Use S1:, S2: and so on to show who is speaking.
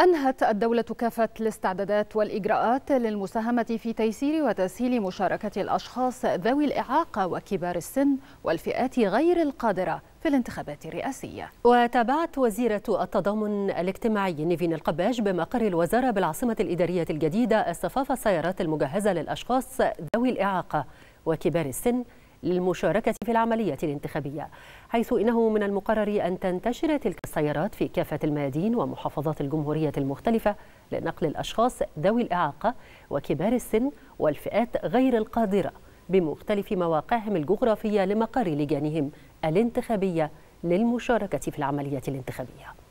S1: أنهت الدولة كافة الاستعدادات والإجراءات للمساهمة في تيسير وتسهيل مشاركة الأشخاص ذوي الإعاقة وكبار السن والفئات غير القادرة في الانتخابات الرئاسية
S2: وتابعت وزيرة التضامن الاجتماعي نيفين القباش بمقر الوزارة بالعاصمة الإدارية الجديدة استفاف السيارات المجهزة للأشخاص ذوي الإعاقة وكبار السن للمشاركة في العملية الانتخابية حيث إنه من المقرر أن تنتشر تلك السيارات في كافة الميادين ومحافظات الجمهورية المختلفة لنقل الأشخاص ذوي الإعاقة وكبار السن والفئات غير القادرة بمختلف مواقعهم الجغرافية لمقر لجانهم الانتخابية للمشاركة في العملية الانتخابية